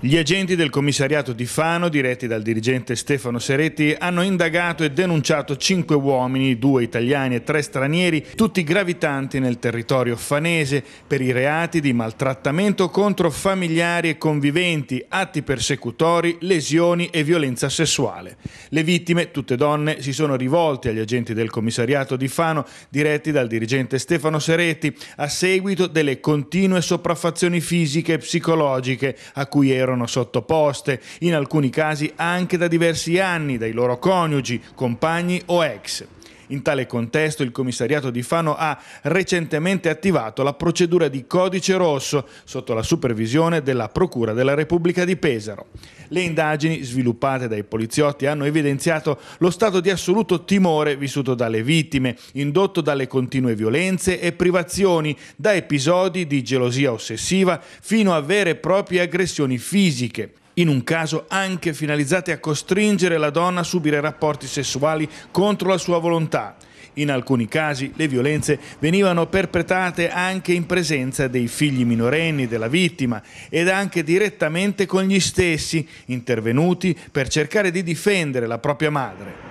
Gli agenti del commissariato di Fano, diretti dal dirigente Stefano Seretti, hanno indagato e denunciato cinque uomini, due italiani e tre stranieri, tutti gravitanti nel territorio fanese per i reati di maltrattamento contro familiari e conviventi, atti persecutori, lesioni e violenza sessuale. Le vittime, tutte donne, si sono rivolte agli agenti del commissariato di Fano, diretti dal dirigente Stefano Seretti, a seguito delle continue sopraffazioni fisiche e psicologiche a cui erano erano sottoposte, in alcuni casi anche da diversi anni, dai loro coniugi, compagni o ex. In tale contesto il commissariato di Fano ha recentemente attivato la procedura di codice rosso sotto la supervisione della Procura della Repubblica di Pesaro. Le indagini sviluppate dai poliziotti hanno evidenziato lo stato di assoluto timore vissuto dalle vittime, indotto dalle continue violenze e privazioni, da episodi di gelosia ossessiva fino a vere e proprie aggressioni fisiche in un caso anche finalizzate a costringere la donna a subire rapporti sessuali contro la sua volontà. In alcuni casi le violenze venivano perpetrate anche in presenza dei figli minorenni della vittima ed anche direttamente con gli stessi, intervenuti per cercare di difendere la propria madre.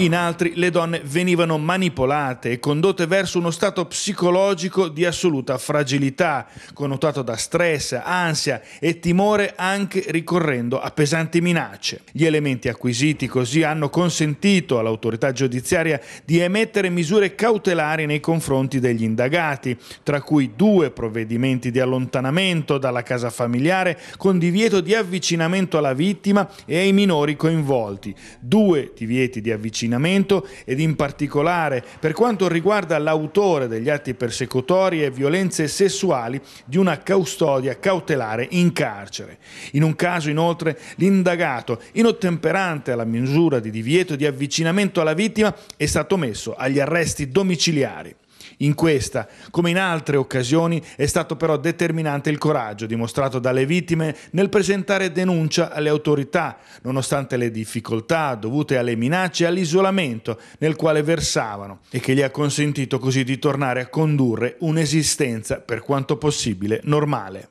In altri le donne venivano manipolate e condotte verso uno stato psicologico di assoluta fragilità, connotato da stress, ansia e timore anche ricorrendo a pesanti minacce. Gli elementi acquisiti così hanno consentito all'autorità giudiziaria di emettere misure cautelari nei confronti degli indagati, tra cui due provvedimenti di allontanamento dalla casa familiare con divieto di avvicinamento alla vittima e ai minori coinvolti, due divieti di avvicinamento avvicinamento ed in particolare per quanto riguarda l'autore degli atti persecutori e violenze sessuali di una custodia cautelare in carcere. In un caso inoltre l'indagato, inottemperante alla misura di divieto di avvicinamento alla vittima, è stato messo agli arresti domiciliari. In questa, come in altre occasioni, è stato però determinante il coraggio dimostrato dalle vittime nel presentare denuncia alle autorità, nonostante le difficoltà dovute alle minacce e all'isolamento nel quale versavano, e che gli ha consentito così di tornare a condurre un'esistenza, per quanto possibile, normale.